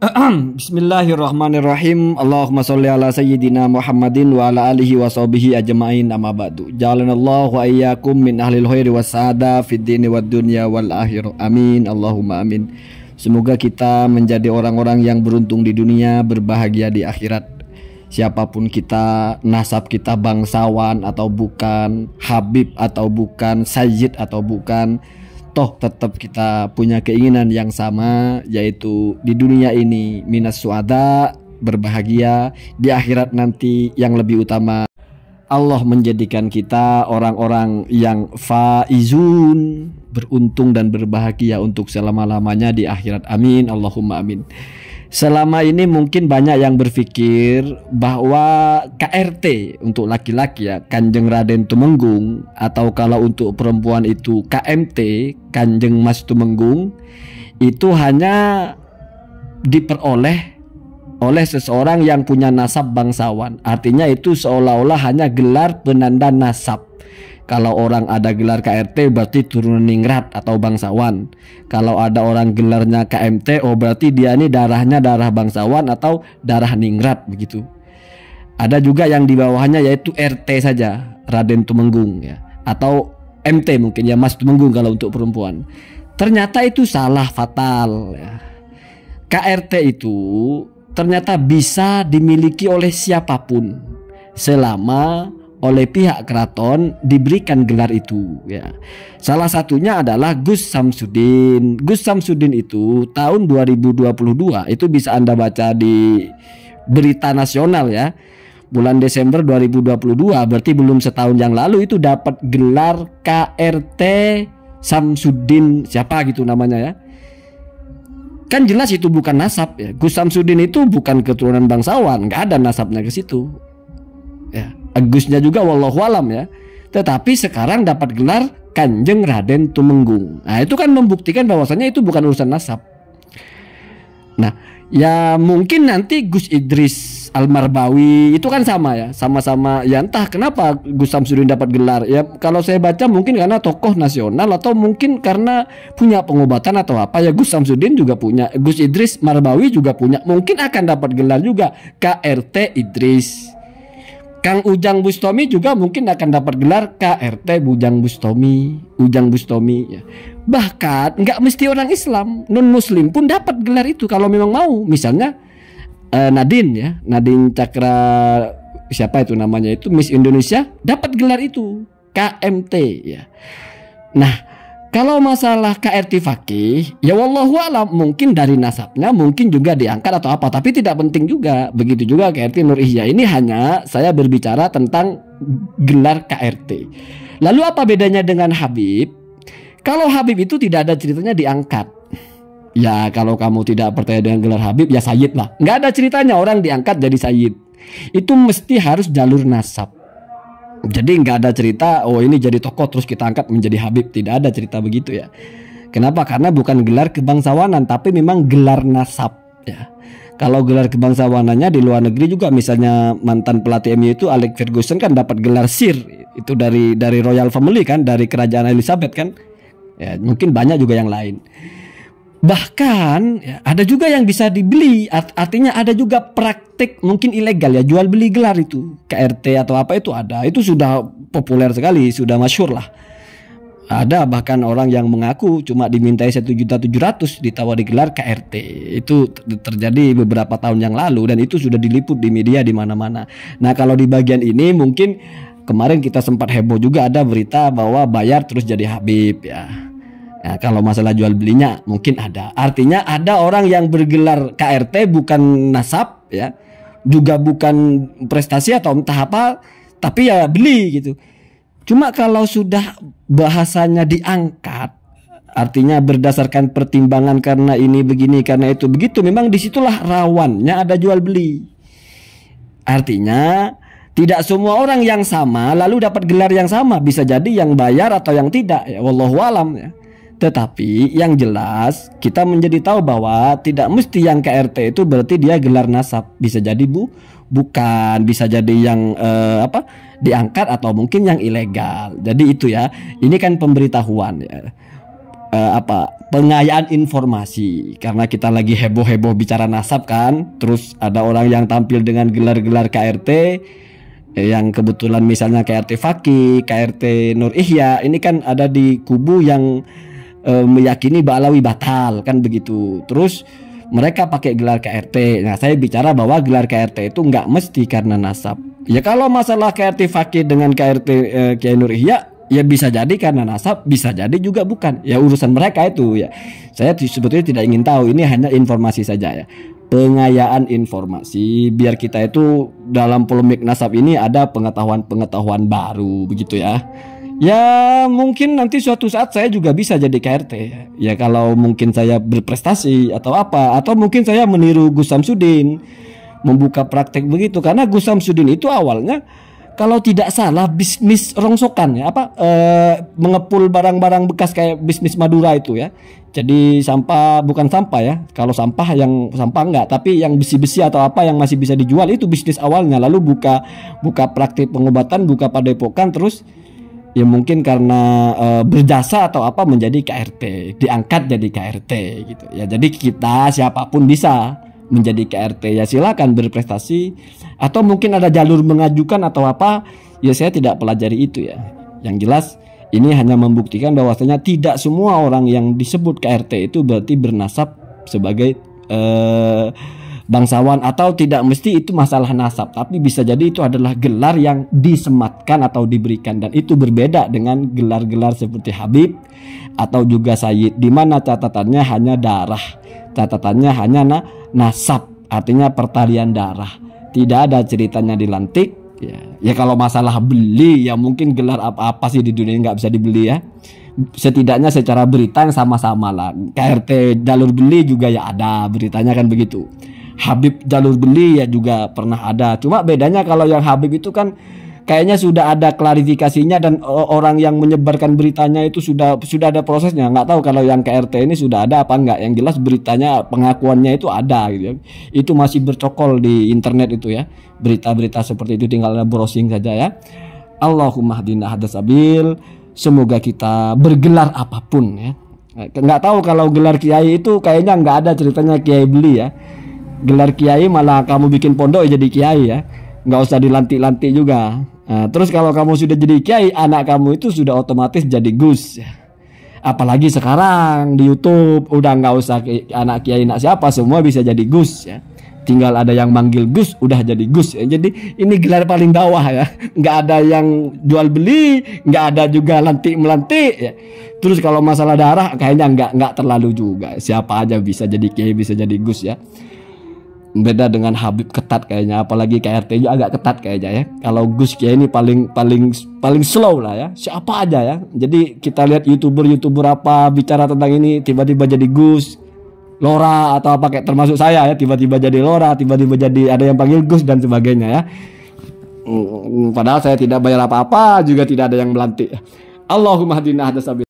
Bismillahirrahmanirrahim. Allahumma sholli ala sayyidina Muhammadin wa ala alihi wa sahbihi ajma'in amma ba'du. Jalanallahu wa iyyakum min ahlil khairi wasada fid dini wad dunya wal akhir. Amin. Allahumma amin. Semoga kita menjadi orang-orang yang beruntung di dunia, berbahagia di akhirat. Siapapun kita, nasab kita bangsawan atau bukan, habib atau bukan, sayyid atau bukan, toh tetap kita punya keinginan yang sama yaitu di dunia ini minas suada berbahagia di akhirat nanti yang lebih utama Allah menjadikan kita orang-orang yang faizun beruntung dan berbahagia untuk selama-lamanya di akhirat amin Allahumma amin Selama ini mungkin banyak yang berpikir bahwa KRT untuk laki-laki ya Kanjeng Raden Tumenggung atau kalau untuk perempuan itu KMT Kanjeng Mas Tumenggung itu hanya diperoleh oleh seseorang yang punya nasab bangsawan. Artinya itu seolah-olah hanya gelar penanda nasab. Kalau orang ada gelar KRT berarti turun ningrat atau bangsawan. Kalau ada orang gelarnya KMT oh berarti dia ini darahnya darah bangsawan atau darah ningrat begitu. Ada juga yang di bawahnya yaitu RT saja, Raden Tumenggung ya atau MT mungkin ya Mas Tumenggung kalau untuk perempuan. Ternyata itu salah fatal ya. KRT itu ternyata bisa dimiliki oleh siapapun selama oleh pihak keraton diberikan gelar itu ya. Salah satunya adalah Gus Samsudin. Gus Samsudin itu tahun 2022 itu bisa Anda baca di berita nasional ya. Bulan Desember 2022 berarti belum setahun yang lalu itu dapat gelar KRT Samsudin siapa gitu namanya ya kan jelas itu bukan nasab ya Gus Samsudin itu bukan keturunan bangsawan nggak ada nasabnya ke situ ya Agusnya juga wallahualam ya. Tetapi sekarang dapat gelar Kanjeng Raden Tumenggung. Nah, itu kan membuktikan bahwasannya itu bukan urusan nasab. Nah, ya mungkin nanti Gus Idris Almarbawi itu kan sama ya, sama-sama ya entah kenapa Gus Samsudin dapat gelar. Ya kalau saya baca mungkin karena tokoh nasional atau mungkin karena punya pengobatan atau apa ya Gus Samsudin juga punya, Gus Idris Marbawi juga punya. Mungkin akan dapat gelar juga KRT Idris. Kang Ujang Bustomi juga mungkin akan dapat gelar KRT Bujang Bustomi, Ujang Bustomi. Ya. Bahkan nggak mesti orang Islam, non Muslim pun dapat gelar itu kalau memang mau. Misalnya eh, Nadine ya, Nadine Cakra siapa itu namanya itu Miss Indonesia dapat gelar itu KMT ya. Nah, kalau masalah KRT Fakih, ya wallahu alam mungkin dari nasabnya mungkin juga diangkat atau apa, tapi tidak penting juga. Begitu juga KRT Nur Ihya ini hanya saya berbicara tentang gelar KRT. Lalu apa bedanya dengan Habib? Kalau Habib itu tidak ada ceritanya diangkat. Ya kalau kamu tidak percaya dengan gelar Habib ya Sayyid lah. Nggak ada ceritanya orang diangkat jadi Sayyid. Itu mesti harus jalur nasab. Jadi nggak ada cerita, oh ini jadi tokoh terus kita angkat menjadi Habib. Tidak ada cerita begitu ya. Kenapa? Karena bukan gelar kebangsawanan, tapi memang gelar nasab ya. Kalau gelar kebangsawanannya di luar negeri juga misalnya mantan pelatih MU itu Alex Ferguson kan dapat gelar Sir itu dari dari Royal Family kan, dari kerajaan Elizabeth kan. Ya, mungkin banyak juga yang lain. Bahkan ya, ada juga yang bisa dibeli, Art artinya ada juga praktik mungkin ilegal ya jual beli gelar itu KRT atau apa itu ada, itu sudah populer sekali, sudah masyur lah. Ada bahkan orang yang mengaku cuma dimintai satu juta tujuh ratus ditawari gelar KRT. Itu terjadi beberapa tahun yang lalu dan itu sudah diliput di media di mana-mana. Nah kalau di bagian ini mungkin kemarin kita sempat heboh juga ada berita bahwa bayar terus jadi Habib ya. Ya, kalau masalah jual belinya mungkin ada. Artinya ada orang yang bergelar KRT bukan nasab ya, juga bukan prestasi atau entah apa, tapi ya beli gitu. Cuma kalau sudah bahasanya diangkat, artinya berdasarkan pertimbangan karena ini begini karena itu begitu, memang disitulah rawannya ada jual beli. Artinya tidak semua orang yang sama lalu dapat gelar yang sama, bisa jadi yang bayar atau yang tidak ya, wallahu alam ya. Tetapi yang jelas kita menjadi tahu bahwa tidak mesti yang KRT itu berarti dia gelar nasab. Bisa jadi bu, bukan. Bisa jadi yang eh, apa diangkat atau mungkin yang ilegal. Jadi itu ya. Ini kan pemberitahuan ya. Eh, apa pengayaan informasi karena kita lagi heboh-heboh bicara nasab kan. Terus ada orang yang tampil dengan gelar-gelar KRT eh, yang kebetulan misalnya KRT Fakih, KRT Nur Ihya ini kan ada di kubu yang e, meyakini Ba'lawi batal kan begitu. Terus mereka pakai gelar KRT. Nah, saya bicara bahwa gelar KRT itu nggak mesti karena nasab. Ya kalau masalah KRT fakir dengan KRT e, eh, Kiai Nur Ihya ya bisa jadi karena nasab, bisa jadi juga bukan. Ya urusan mereka itu ya. Saya sebetulnya tidak ingin tahu, ini hanya informasi saja ya. Pengayaan informasi biar kita itu dalam polemik nasab ini ada pengetahuan-pengetahuan baru begitu ya. Ya mungkin nanti suatu saat saya juga bisa jadi KRT ya kalau mungkin saya berprestasi atau apa atau mungkin saya meniru Gus Samsudin membuka praktek begitu karena Gus Samsudin itu awalnya kalau tidak salah bisnis rongsokan ya apa e, mengepul barang-barang bekas kayak bisnis Madura itu ya jadi sampah bukan sampah ya kalau sampah yang sampah enggak tapi yang besi-besi atau apa yang masih bisa dijual itu bisnis awalnya lalu buka buka praktik pengobatan buka padepokan terus ya mungkin karena e, berjasa atau apa menjadi KRT diangkat jadi KRT gitu ya jadi kita siapapun bisa menjadi KRT ya silakan berprestasi atau mungkin ada jalur mengajukan atau apa ya saya tidak pelajari itu ya yang jelas ini hanya membuktikan bahwasanya tidak semua orang yang disebut KRT itu berarti bernasab sebagai eh, bangsawan atau tidak mesti itu masalah nasab tapi bisa jadi itu adalah gelar yang disematkan atau diberikan dan itu berbeda dengan gelar-gelar seperti Habib atau juga Sayyid di mana catatannya hanya darah catatannya hanya na nasab artinya pertalian darah tidak ada ceritanya dilantik ya ya kalau masalah beli ya mungkin gelar apa-apa sih di dunia nggak bisa dibeli ya setidaknya secara berita yang sama-sama lah KRT jalur beli juga ya ada beritanya kan begitu Habib jalur beli ya juga pernah ada. Cuma bedanya kalau yang Habib itu kan kayaknya sudah ada klarifikasinya dan orang yang menyebarkan beritanya itu sudah sudah ada prosesnya nggak tahu kalau yang KRT ini sudah ada apa nggak yang jelas beritanya pengakuannya itu ada gitu ya. itu masih bercokol di internet itu ya berita-berita seperti itu tinggal browsing saja ya Allahumma hadina hadasabil semoga kita bergelar apapun ya nggak tahu kalau gelar kiai itu kayaknya nggak ada ceritanya kiai beli ya gelar kiai malah kamu bikin pondok jadi kiai ya nggak usah dilantik-lantik juga nah, terus kalau kamu sudah jadi kiai anak kamu itu sudah otomatis jadi gus ya. apalagi sekarang di YouTube udah nggak usah anak kiai nak siapa semua bisa jadi Gus ya tinggal ada yang manggil Gus udah jadi Gus ya. jadi ini gelar paling bawah ya nggak ada yang jual beli nggak ada juga lantik melantik ya. terus kalau masalah darah kayaknya nggak nggak terlalu juga siapa aja bisa jadi kiai bisa jadi Gus ya beda dengan Habib ketat kayaknya apalagi KRT juga agak ketat kayaknya ya kalau Gus Kiai ini paling paling paling slow lah ya siapa aja ya jadi kita lihat youtuber youtuber apa bicara tentang ini tiba-tiba jadi Gus Lora atau apa kayak termasuk saya ya tiba-tiba jadi Lora tiba-tiba jadi ada yang panggil Gus dan sebagainya ya mm, mm, padahal saya tidak bayar apa-apa juga tidak ada yang melantik Allahumma hadina sabit